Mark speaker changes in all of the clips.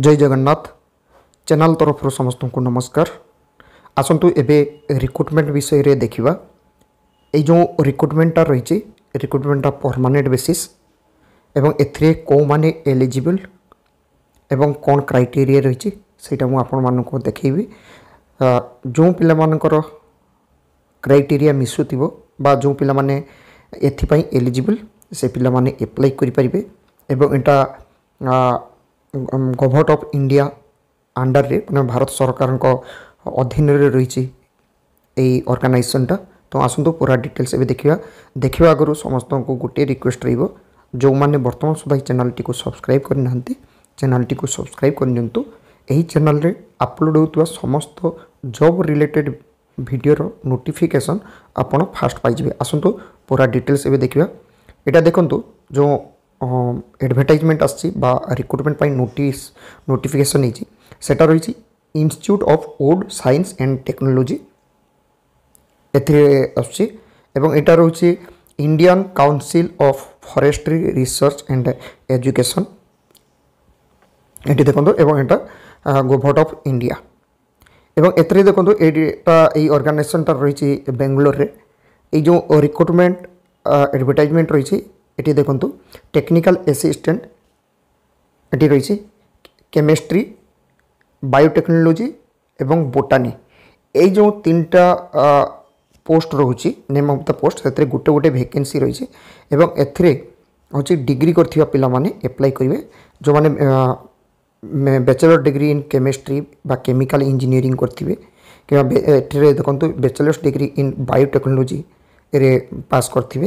Speaker 1: जय जगन्नाथ ଚ୍ୟାନେଲ୍ ତରଫରୁ ସମସ୍ତଙ୍କୁ ନମସ୍କାର ଆସନ୍ତୁ ଏବେ ରିକ୍ରୁଟମେଣ୍ଟ ବିଷୟରେ ଦେଖିବା ଏଇ ଯେଉଁ ରିକ୍ରୁଟମେଣ୍ଟଟା ରହିଛି ରିକ୍ରୁଟମେଣ୍ଟଟା ପରମାନେଣ୍ଟ ବେସିସ୍ ଏବଂ ଏଥିରେ କେଉଁମାନେ ଏଲିଜିବଲ୍ ଏବଂ କ'ଣ କ୍ରାଇଟେରିଆ ରହିଛି ସେଇଟା ମୁଁ ଆପଣମାନଙ୍କୁ ଦେଖେଇବି ଯେଉଁ ପିଲାମାନଙ୍କର କ୍ରାଇଟେରିଆ ମିଶୁଥିବ ବା ଯେଉଁ ପିଲାମାନେ ଏଥିପାଇଁ ଏଲିଜିବଲ୍ ସେ ପିଲାମାନେ ଆପ୍ଲାଏ କରିପାରିବେ ଏବଂ ଏଇଟା गवर्नमेंट ऑफ इंडिया अंडर रे मैं भारत सरकार अधीन रही अर्गानाइजेसनटा तो आसतु पूरा डिटेल्स एवं देखा देखा आगर समस्त को गोटे रिक्वेस्ट रो जो मैंने बर्तमान सुधा चैनल टी सब्सक्राइब करना चैनल टी को सब्सक्राइब करनी यही चैनल रे अपलोड होता समस्त जॉब रिलेटेड भिडियोर नोटिफिकेसन आपड़ फास्ट पाइबे आसतु पूरा डिटेल्स एवं देखा यहाँ देखो जो এডভর্টাইজমেন্ট আসছি বা রিক্রুটমেন্ট পাই নোটিস নোটিফিকেসন ହେଇଛି সেটা রয়েছে institute of wood science and technology এতে আসছে এবং এটা রয়েছে Indian council of forestry research and education এটি দেখুন এবং এটা গভর্নমেন্ট অফ ইন্ডিয়া এবং এতে দেখুন এটা এই অর্গানাইজেসনটা রয়েছে বেঙ্গালোরে এই যে রিক্রুটমেন্ট এডভর্টাইজমেন্ট রয়েছে এটি দেখুন টেকনিক্যাল অ্যাসিস্ট্যান্ট এটি রয়েছে কেমিস্ট্রি বায়োটেকনোলোজি এবং বোটানি এই যে তিনটা পোস্ট রয়েছে নেম অফ দ্য পোস্ট সেতে গোটে গোটে ভ্যাকেন্সি রয়েছে এবং এতে হচ্ছে ডিগ্রি করা মানে এপ্লাই করবে যে ব্যাচেলর ডিগ্রি ইন কেমিস্ট্রি বা কেমিকাল ইঞ্জিনিয়ারিং করবে কিংবা এটি দেখুন ব্যাচেলর্স ডিগ্রি ইন বায়োটেকনোলোজি রে পাস করবে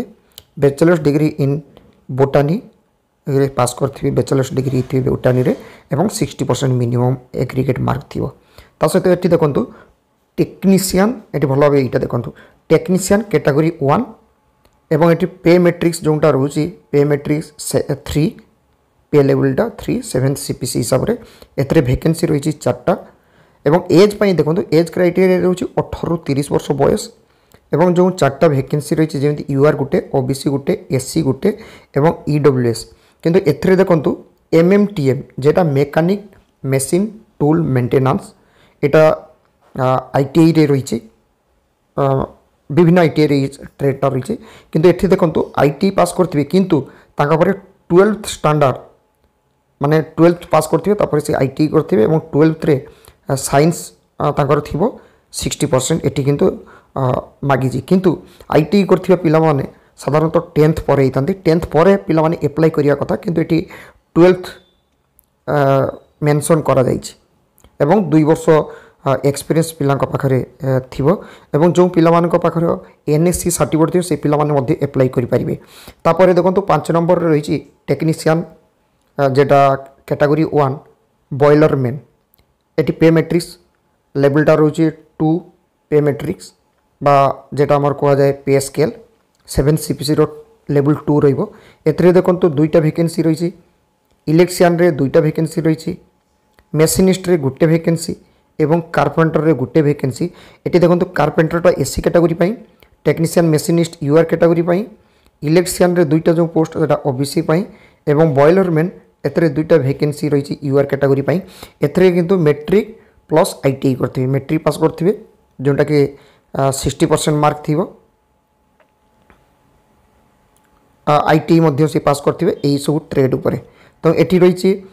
Speaker 1: ବ୍ୟାଚଲର୍ସ ଡିଗ୍ରୀ ଇନ୍ ବୋଟାନି ରେ ପାସ୍ କରିଥିବେ ବ୍ୟାଚଲର୍ସ ଡିଗ୍ରୀ ଥିବେ ବୋଟାନିରେ ଏବଂ sixty percent minimum aggregate mark ଥିବ ତା ସହିତ ଏଠି ଦେଖନ୍ତୁ ଟେକ୍ନିସିଆନ୍ ଏଠି ଭଲ ଭାବେ ଏଇଟା ଦେଖନ୍ତୁ ଟେକ୍ନିସିଆନ୍ କ୍ୟାଟାଗୋରୀ ୱାନ୍ এবং এটি পে মেট্রিক্স যেটা রয়েছে পে মেট্রিক্স থ্রি পে লেভেলটা থ্রি সেভেন্থ সিপিসি হিসাবে এতে ভ্যাকেন্সি রয়েছে চারটা এবং এজ পাই দেখুন এজ ক্রাইটেরিয়া রয়েছে অঠর তিরিশ বর্ষ বয়স এবং যে চারটা ଭେକେନ୍ସି রয়েছে যেমন ইউআর গোটে ଗୋଟେ ଓ ବି ସି ଗୋଟେ ଏସ୍ ସି ଗୋଟେ ଏବଂ ଇ ଡବ୍ଲ୍ୟୁ ଏସ୍ କିନ୍ତୁ ଏଥିରେ যেটা মেকানিক মেসিন টুল মেন্টেনান্স এটা আইটিআইরে রয়েছে বিভিন্ন আইটিআই আইটিআইরে ট্রেডটা রয়েছে কিন্তু এটি দেখুন আইটি পাস করতে কিন্তু তাঁপরে টুয়েলভ স্ট্যান্ডার্ড মানে টুয়েলভ পাস করতে তারপরে সে আইটিআই করতে এবং টুয়েলভরে সাইন্স তাঁর থিব সিক্সটি পরসেন্ট এটি কিন্তু ମାଗିଛି କିନ୍ତୁ ଆଇ ଟି ଆଇ କରିଥିବା ପିଲାମାନେ ସାଧାରଣତଃ ଟେନ୍ଥ ପରେ ହେଇଥାନ୍ତି ଟେନ୍ଥ ପରେ ପିଲାମାନେ ଆପ୍ଲାଏ କରିବା କଥା କିନ୍ତୁ ଏଠି ଟୁଏଲ୍ଥ ମେନସନ୍ କରାଯାଇଛି ଏବଂ ଦୁଇ ବର୍ଷ ଏକ୍ସପିରିଏନ୍ସ ପିଲାଙ୍କ ପାଖରେ ଥିବ ଏବଂ ଯେଉଁ ପିଲାମାନଙ୍କ ପାଖରେ ଏନ୍ ଏସ୍ ସି ସାର୍ଟିଫିକେଟ୍ ଥିବ ସେ ପିଲାମାନେ ମଧ୍ୟ ଆପ୍ଲାଏ କରିପାରିବେ ତାପରେ ଦେଖନ୍ତୁ ପାଞ୍ଚ ନମ୍ବରରେ ରହିଛି ଟେକ୍ନିସିଆନ୍ যেটা ক্যাটাগরি ওয়ান বয়লার ম্যান এটি পে ম্যাট্রিক্স লেভেলটা রয়েছে টু পে ম্যাট্রিক্স বা যেটা আমার কোয়া যায় S seven L seven C P ସିର ଲେବୁଲ୍ ଟୁ ରହିବ ଏଥିରେ ଦେଖନ୍ତୁ ଦୁଇଟା ଭେକେନ୍ସି ରହିଛି ଇଲେକ୍ଟ୍ରିଆନ୍ରେ ଦୁଇଟା ଭେକେନ୍ସି ରହିଛି ମେସିନିଷ୍ଟରେ ଗୋଟେ এবং কার্পেন্টর গোটে ভ্যাকেন্সি এটি দেখুন কার্পেন্টরটা এসি ক্যাটাগোরি পাই টেকনিশিয়ান মেসিনিস্ট ইউআর ক্যাটাগোরি পাই ইলেকশনরে দুইটা যে পোস্ট সেটা ওবিসি পাই এবং বয়লরম্যান এতে দুইটা ভ্যাকেন্সি রয়েছে ইউআর ক্যাটাগোরি পাই এতে কিন্তু মেট্রিক প্লস আইটিআই করতে মেট্রিক পাস করতে যেটা কি सिक्सटी परसेंट मार्क थी आई टी पास करते यही सब ट्रेड उपर तो ये रही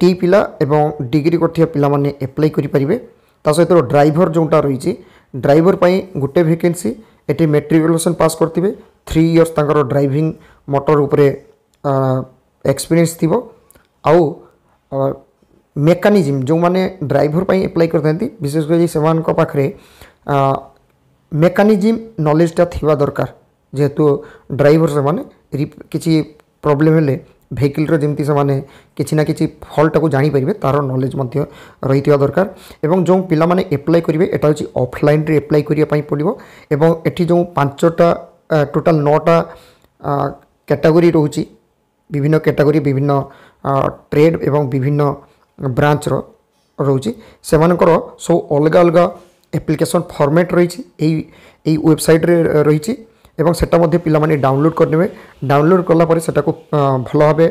Speaker 1: टी पिला एवं डिग्री कर पिला माने एप्लाई करें ता ड्राइवर जोटा रही ड्राइवर पर गोटे भैकेन्सी ये मेट्रिकुलेसन पास करेंगे थ्री इयर्स ड्राइविंग मोटर उपर एक्सपीरियंस थी आउ मेकानिजम जो मैंने ड्राइवर पर एप्लाई करते विशेषकर से पाखे মেকানিজিম নলেজটা থিবা দরকার যেহেতু ড্রাইভর সেমানে কিছু প্রোবলেম হলে ভেহিকলর যেমি সে কিছু না কিছু ফলটাকে জাঁপারে তার নলেজ রয়েছে দরকার এবং যে পিলা মানে এপ্লাই করবে এটা হচ্ছে অফলাইনরে এপ্লাই করা পড়ব এবং এটি যে পাঁচটা টোটাল নটা ক্যাটাগোরি রয়েছে বিভিন্ন ক্যাটাগোরি বিভিন্ন ট্রেড এবং বিভিন্ন ব্রাঞ্চর রয়েছে সেমানকর সব অলগা অলগা আপ্লিকেশন ফর্মেট রয়েছে এই এই ওয়েবসাইটরে রয়েছে এবং সেটা মধ্যে পিলামানে ডাউনলোড করেনেবে ডাউনলোড কলা পরে সেটাকে ভালোভাবে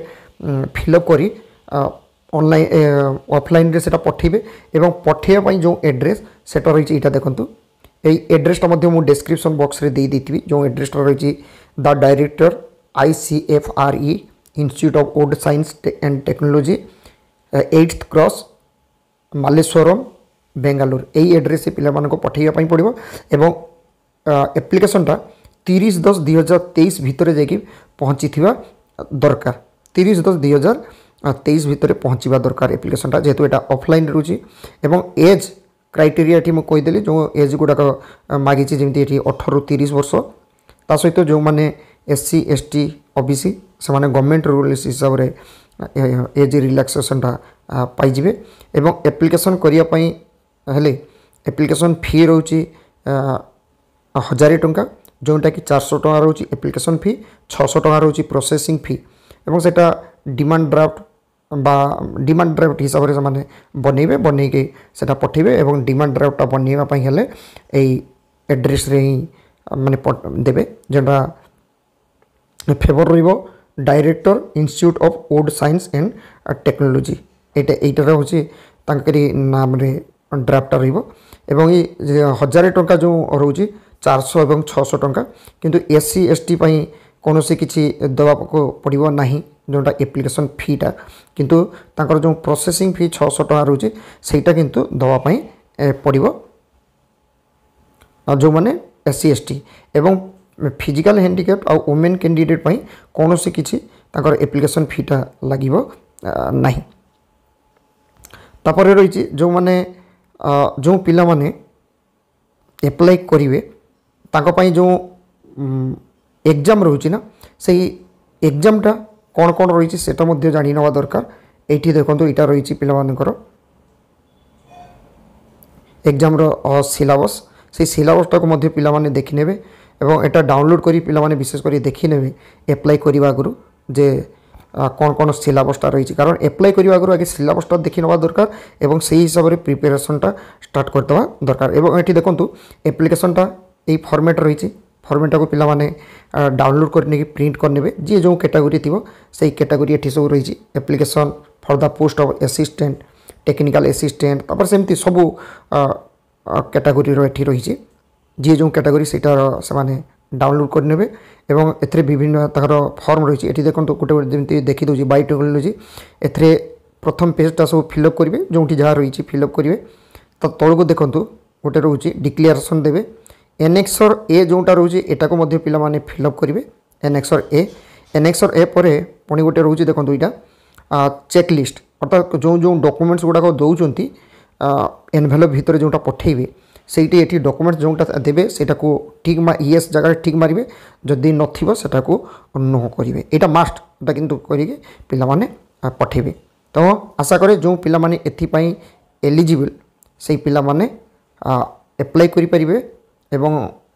Speaker 1: ফিল আপ করে অনলাইন অফলাইনরে সেটা পঠাইবে এবং পঠাইবা পাই যে এড্রেস সেটা রয়েছে এটা দেখন্তু এই এড্রেসটা মধ্যে মু ডেসক্রিপশন বক্সরে দিয়ে দেইতিবি যে এড্রেসটা রয়েছে the director ICFRE institute of wood science and technology eighth cross Malleshwaram Bengaluru ଏଇ ଆଡ୍ରେସ୍ରେ ପିଲାମାନଙ୍କୁ ପଠାଇବା ପାଇଁ ପଡ଼ିବ ଏବଂ ଆପ୍ଲିକେସନ୍ଟା ତିରିଶ ଦଶ ଦୁଇ ହଜାର ତେଇଶ ଭିତରେ ଯାଇକି ପହଞ୍ଚିଥିବା ଦରକାର ତିରିଶ ଦଶ ଦୁଇ ହଜାର ତେଇଶ ଭିତରେ ପହଞ୍ଚିବା ଦରକାର ଆପ୍ଲିକେସନ୍ଟା ଯେହେତୁ ଏଇଟା ଅଫଲାଇନ୍ ରହୁଛି ଏବଂ ଏଜ୍ କ୍ରାଇଟେରିଆ ଏଠି ମୁଁ କହିଦେଲି ଯେଉଁ ଏଜ୍ ଗୁଡ଼ାକ ମାଗିଛି ଯେମିତି ଏଠି ଅଠରରୁ ତିରିଶ ବର୍ଷ ତା ସହିତ ଯେଉଁମାନେ S C S T O B C ସେମାନେ ଗଭର୍ଣ୍ଣମେଣ୍ଟ ରୁଲ୍ସ ହିସାବରେ ଏଜ୍ ରିଲାକ୍ସେସନ୍ଟା ପାଇଯିବେ ଏବଂ ଆପ୍ଲିକେସନ୍ କରିବା ପାଇଁ ହେଲେ ଆପ୍ଲିକେସନ୍ ଫି ରହୁଛି ହଜାରେ ଟଙ୍କା ଯେଉଁଟାକି ଚାରିଶହ ଟଙ୍କା ରହୁଛି ଆପ୍ଲିକେସନ୍ ଫି ଛଅଶହ ଟଙ୍କା ରହୁଛି ପ୍ରୋସେସିଂ ଫି ଏବଂ ସେଇଟା ଡିମାଣ୍ଡ ଡ୍ରାଫ୍ଟ বা ডিমান্ড ড্রাফ্ট হিসাবে সে বনাইবে বনাইকি সেটা পঠাইবে এবং ডিমান্ড ড্রাফ্টটা বনাইবা হলে এই আড্রেসরে হি মানে দেবে যেটা ফেভর রহব director institute of wood science and technology এটা এইটার হচ্ছে তাঁকরি নামে ড୍ରାଫ୍ଟଟା ରହିବ ଏବଂ ଏଇ ହଜାରେ ଟଙ୍କା ଯେଉଁ ରହୁଛି ଚାରିଶହ ଏବଂ ଛଅଶହ ଟଙ୍କା କିନ୍ତୁ ଏସ୍ ସି ଏସ୍ ଟି ପାଇଁ କୌଣସି କିଛି ଦେବାକୁ ପଡ଼ିବ ନାହିଁ ଯେଉଁଟା ଏପ୍ଲିକେସନ୍ ଫିଟା କିନ୍ତୁ ତାଙ୍କର ଯେଉଁ ପ୍ରୋସେସିଂ ଫି ଛଅଶହ ଟଙ୍କା ରହୁଛି ସେଇଟା କିନ୍ତୁ ଦେବା ପାଇଁ ପଡ଼ିବ ଯେଉଁମାନେ ଏସ୍ ସି ଏସ୍ ଟି ଏବଂ ଫିଜିକାଲ୍ ହ୍ୟାଣ୍ଡିକ୍ୟାପ୍ ଆଉ ଓମେନ୍ କ୍ୟାଣ୍ଡିଡେଟ୍ ପାଇଁ କୌଣସି କିଛି ତାଙ୍କର ଏପ୍ଲିକେସନ୍ ଫିଟା ଲାଗିବ ନାହିଁ ତାପରେ ରହିଛି ଯେଉଁମାନେ ଯେଉଁ ପିଲାମାନେ ଆପ୍ଲାଏ କରିବେ ତାଙ୍କ ପାଇଁ ଯେଉଁ ଏକ୍ଜାମ୍ ରହୁଛି ନା ସେଇ ଏକ୍ଜାମ୍ଟା କ'ଣ କ'ଣ ରହିଛି ସେଟା ମଧ୍ୟ ଜାଣି ନେବା ଦରକାର ଏଇଠି ଦେଖନ୍ତୁ ଏଇଟା ରହିଛି ପିଲାମାନଙ୍କର ଏକ୍ଜାମ୍ର ସିଲାବସ୍ সেই সিলাবসটাকে মধ্যে পিলামানে দেখি নেবে এবং এটা ডাউনলোড করি পিলামানে বিশেষ করে দেখি নেবে আপ্লাই করা আগর যে কোন কোন সিলাবসটা রয়েছে কারণ আপ্লাই করা আগে আগে সিলাবসটা দেখি নেওয়া দরকার এবং সেই হিসাবে প্রিপারেসনটা স্টার্ট করেদেওয়া দরকার এবং এটি দেখুন আপ্লিকেশনটা এই ফর্মেট রয়েছে ফর্মেটটাকে পিলামানে ডাউনলোড করে নিয়ে প্রিন্ট করে নেবে যে যে ক্যাটাগোরি থিব সেই ক্যাটাগোরি এটি সব রয়েছে application for the post of assistant technical assistant তারপর সেমতি সবু ক্যাটাগোরির এটি রয়েছে যে যে ক্যাটাগোরি সেটার সে ডাউনলোড করে নেবে এবং এতে বিভিন্ন তার ফর্ম রয়েছে এটিতে কিন্তু গোটে যেমনি দেখি দেছি বায়ো টেকনোলোজি এতে প্রথম পেজটা সব ফিল অপ করবে যেটি যা রয়েছে ফিল অপ করবে তা তলকু দেখুন গোটে রয়েছে ডিক্লিয়ারেসন দেবে এনএক্সর এ যেটা রয়েছে এটাকে মধ্যে পিলামানে ফিল অপ করবে এনএক্সর এ এনএক্সর এ পরে পুঁ গোটে রয়েছে দেখুন এইটা চেকলিস্ট অর্থাৎ যে যে ডকুমেন্টস গুড়া দৌঁচ এনভেলপ ভিতরে যেটা পঠাইবে ସେଇଠି ଏଠି ଡକୁମେଣ୍ଟ ଯେଉଁଟା ଦେବେ ସେଇଟାକୁ ଠିକ୍ ଇଏସ୍ ଜାଗାରେ ଠିକ୍ ମାରିବେ ଯଦି ନଥିବ ସେଟାକୁ ନୋ କରିବେ ଏଇଟା ମାଷ୍ଟ ଏଇଟା କିନ୍ତୁ କରିକି ପିଲାମାନେ ପଠାଇବେ ତ ଆଶା କରେ ଯେଉଁ ପିଲାମାନେ ଏଥିପାଇଁ ଏଲିଜିବଲ୍ ସେଇ ପିଲାମାନେ ଆପ୍ଲାଏ କରିପାରିବେ ଏବଂ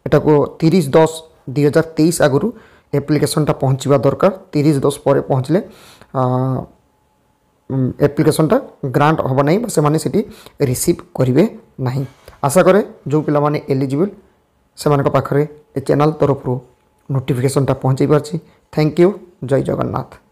Speaker 1: ଏଟାକୁ ତିରିଶ ଦଶ ଦୁଇ ହଜାର ତେଇଶ ଆଗରୁ ଆପ୍ଲିକେସନଟା ପହଞ୍ଚିବା ଦରକାର ତିରିଶ ଦଶ ପରେ ପହଞ୍ଚିଲେ ଆପ୍ଲିକେସନଟା ଗ୍ରାଣ୍ଟ ହେବ ନାହିଁ ବା ସେମାନେ ସେଠି ରିସିଭ୍ କରିବେ ନାହିଁ ଆଶା କରେ ଯେଉଁ ପିଲାମାନେ ଏଲିଜିବଲ୍ ସେମାନଙ୍କ ପାଖରେ ଏ ଚ୍ୟାନେଲ୍ ତରଫରୁ ନୋଟିଫିକେସନ୍ଟା ପହଞ୍ଚାଇ ପାରୁଛି ଥ୍ୟାଙ୍କ ୟୁ ଜୟ ଜଗନ୍ନାଥ